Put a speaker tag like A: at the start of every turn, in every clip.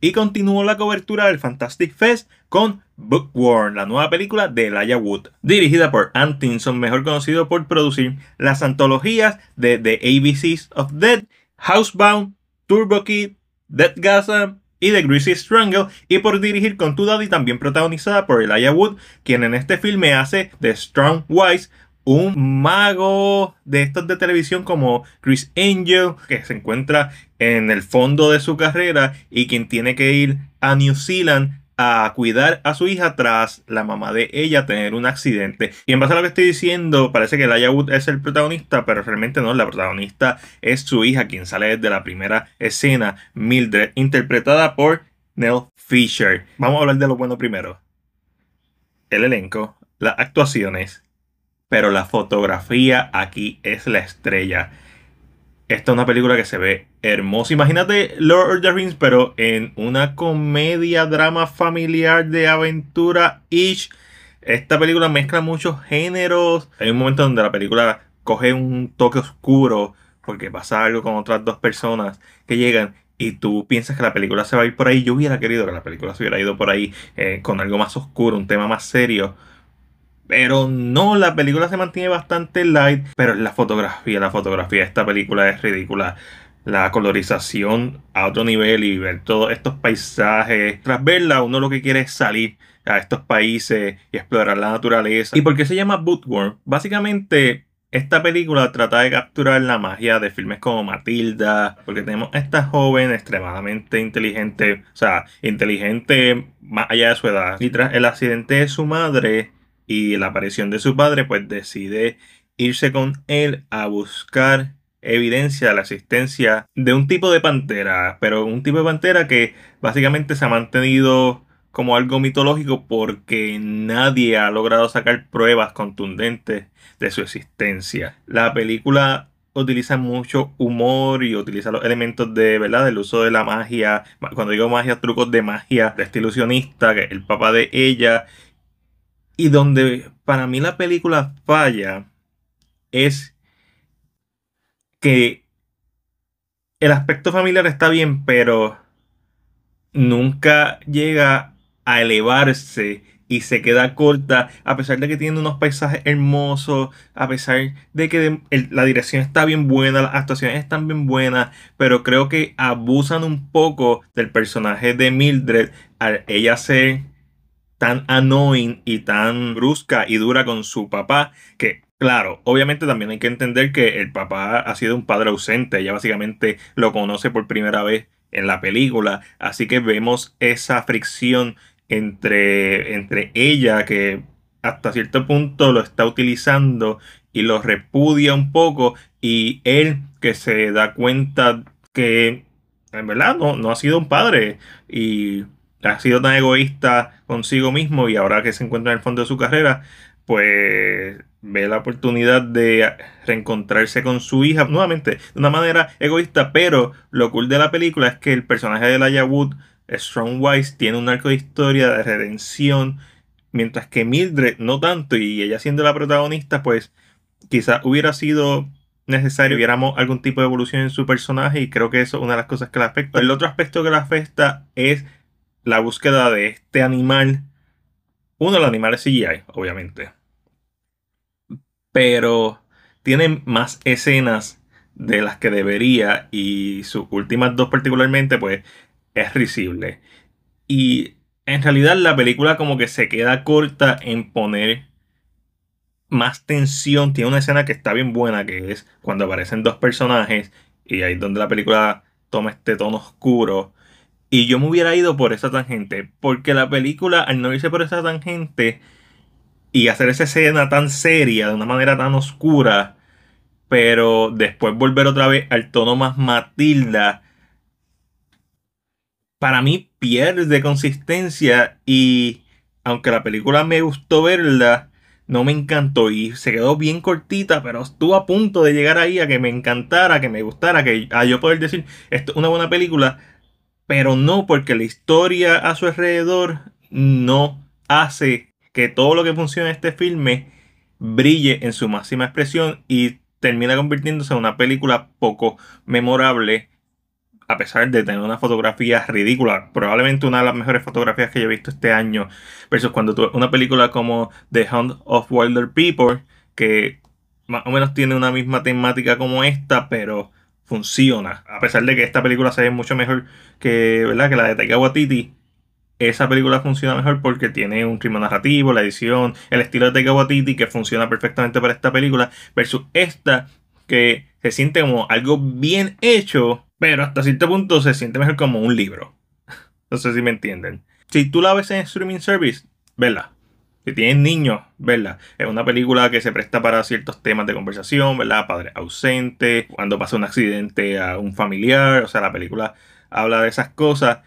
A: Y continuó la cobertura del Fantastic Fest con Bookworm, la nueva película de Elijah Wood, dirigida por Antinson, mejor conocido por producir las antologías de The ABCs of Dead, Housebound, Turbo Kid, Dead Gaza y The Greasy Strangle, y por dirigir con Tu Daddy, también protagonizada por Elijah Wood, quien en este filme hace de Strong Wise, un mago de estos de televisión como Chris Angel, que se encuentra en el fondo de su carrera y quien tiene que ir a New Zealand a cuidar a su hija tras la mamá de ella tener un accidente. Y en base a lo que estoy diciendo, parece que Laya Wood es el protagonista, pero realmente no, la protagonista es su hija, quien sale desde la primera escena, Mildred, interpretada por Nell Fisher. Vamos a hablar de lo bueno primero. El elenco, las actuaciones, pero la fotografía aquí es la estrella. Esta es una película que se ve hermosa. Imagínate Lord of the Rings, pero en una comedia, drama familiar de aventura ish. Esta película mezcla muchos géneros. Hay un momento donde la película coge un toque oscuro porque pasa algo con otras dos personas que llegan y tú piensas que la película se va a ir por ahí. Yo hubiera querido que la película se hubiera ido por ahí eh, con algo más oscuro, un tema más serio pero no, la película se mantiene bastante light. Pero la fotografía, la fotografía de esta película es ridícula la colorización a otro nivel y ver todos estos paisajes. Tras verla, uno lo que quiere es salir a estos países y explorar la naturaleza. ¿Y por qué se llama Bootworm? Básicamente, esta película trata de capturar la magia de filmes como Matilda, porque tenemos esta joven extremadamente inteligente, o sea, inteligente más allá de su edad. Y tras el accidente de su madre, y la aparición de su padre, pues decide irse con él a buscar evidencia de la existencia de un tipo de pantera, pero un tipo de pantera que básicamente se ha mantenido como algo mitológico porque nadie ha logrado sacar pruebas contundentes de su existencia. La película utiliza mucho humor y utiliza los elementos de verdad del uso de la magia cuando digo magia trucos de magia de ilusionista que el papá de ella y donde para mí la película falla es que el aspecto familiar está bien, pero nunca llega a elevarse y se queda corta, a pesar de que tiene unos paisajes hermosos, a pesar de que la dirección está bien buena, las actuaciones están bien buenas, pero creo que abusan un poco del personaje de Mildred al ella ser tan annoying y tan brusca y dura con su papá que Claro, obviamente también hay que entender que el papá ha sido un padre ausente, ella básicamente lo conoce por primera vez en la película, así que vemos esa fricción entre, entre ella que hasta cierto punto lo está utilizando y lo repudia un poco y él que se da cuenta que en verdad no, no ha sido un padre y ha sido tan egoísta consigo mismo y ahora que se encuentra en el fondo de su carrera, pues ve la oportunidad de reencontrarse con su hija nuevamente de una manera egoísta, pero lo cool de la película es que el personaje de la Wood, Strong Wise, tiene un arco de historia de redención, mientras que Mildred no tanto y ella siendo la protagonista, pues quizá hubiera sido necesario Hubiéramos algún tipo de evolución en su personaje y creo que eso es una de las cosas que la afecta. El otro aspecto que la afecta es la búsqueda de este animal. Uno, el animal es CGI, obviamente. Pero tiene más escenas de las que debería y sus últimas dos particularmente, pues es risible. Y en realidad la película como que se queda corta en poner más tensión. Tiene una escena que está bien buena, que es cuando aparecen dos personajes y ahí es donde la película toma este tono oscuro y yo me hubiera ido por esa tangente. Porque la película, al no irse por esa tangente y hacer esa escena tan seria, de una manera tan oscura, pero después volver otra vez al tono más Matilda, para mí pierde consistencia. Y aunque la película me gustó verla, no me encantó y se quedó bien cortita, pero estuvo a punto de llegar ahí a que me encantara, que me gustara, que a yo poder decir, esto es una buena película pero no porque la historia a su alrededor no hace que todo lo que funciona en este filme brille en su máxima expresión y termina convirtiéndose en una película poco memorable a pesar de tener una fotografía ridícula, probablemente una de las mejores fotografías que yo he visto este año, versus cuando una película como The Hunt of Wilder People, que más o menos tiene una misma temática como esta, pero funciona. A pesar de que esta película se ve mucho mejor que, ¿verdad? que la de Taika Waititi, esa película funciona mejor porque tiene un ritmo narrativo, la edición, el estilo de Taika Waititi que funciona perfectamente para esta película, versus esta que se siente como algo bien hecho, pero hasta cierto punto se siente mejor como un libro. No sé si me entienden. Si tú la ves en streaming service, vela si tienen niños, ¿verdad? Es una película que se presta para ciertos temas de conversación, ¿verdad? Padre ausente, cuando pasa un accidente a un familiar, o sea, la película habla de esas cosas.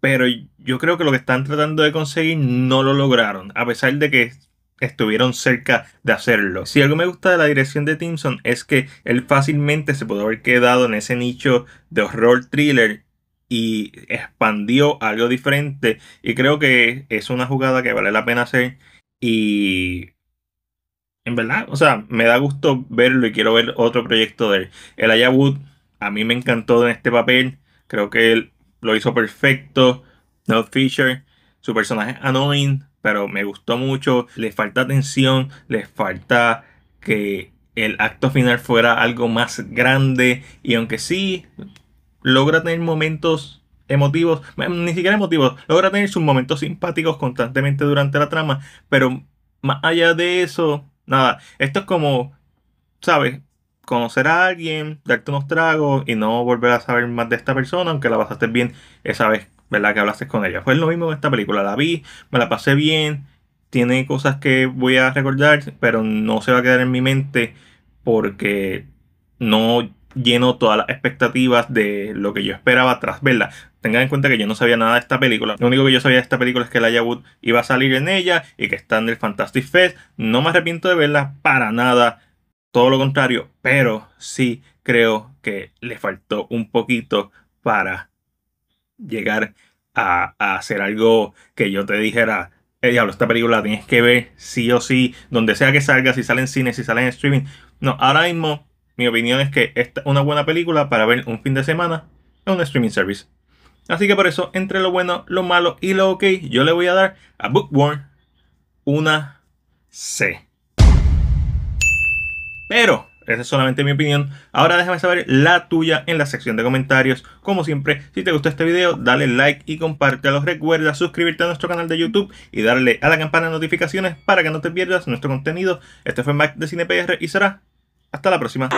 A: Pero yo creo que lo que están tratando de conseguir no lo lograron, a pesar de que estuvieron cerca de hacerlo. Si algo me gusta de la dirección de Timson es que él fácilmente se pudo haber quedado en ese nicho de horror thriller y expandió algo diferente. Y creo que es una jugada que vale la pena hacer. Y en verdad, o sea, me da gusto verlo y quiero ver otro proyecto de él. El Ayawood a mí me encantó en este papel. Creo que él lo hizo perfecto. No Fisher, su personaje es annoying, pero me gustó mucho. Le falta atención. le falta que el acto final fuera algo más grande. Y aunque sí, logra tener momentos emotivos, eh, ni siquiera emotivos, logra tener sus momentos simpáticos constantemente durante la trama, pero más allá de eso, nada, esto es como, ¿sabes? Conocer a alguien, darte unos tragos y no volver a saber más de esta persona, aunque la hacer bien esa vez, ¿verdad? Que hablaste con ella. Fue lo mismo en esta película, la vi, me la pasé bien, tiene cosas que voy a recordar, pero no se va a quedar en mi mente porque no lleno todas las expectativas de lo que yo esperaba tras verla. Tengan en cuenta que yo no sabía nada de esta película. Lo único que yo sabía de esta película es que la Wood iba a salir en ella y que está en el Fantastic Fest. No me arrepiento de verla para nada. Todo lo contrario, pero sí creo que le faltó un poquito para llegar a, hacer algo que yo te dijera, El eh, diablo, esta película la tienes que ver sí o sí, donde sea que salga, si sale en cine, si sale en streaming. No, ahora mismo mi opinión es que es una buena película para ver un fin de semana en un streaming service. Así que por eso, entre lo bueno, lo malo y lo ok, yo le voy a dar a Bookworm una C. Pero, esa es solamente mi opinión. Ahora déjame saber la tuya en la sección de comentarios. Como siempre, si te gustó este video, dale like y compártelo. Recuerda suscribirte a nuestro canal de YouTube y darle a la campana de notificaciones para que no te pierdas nuestro contenido. Este fue Mac de CinePR y será hasta la próxima.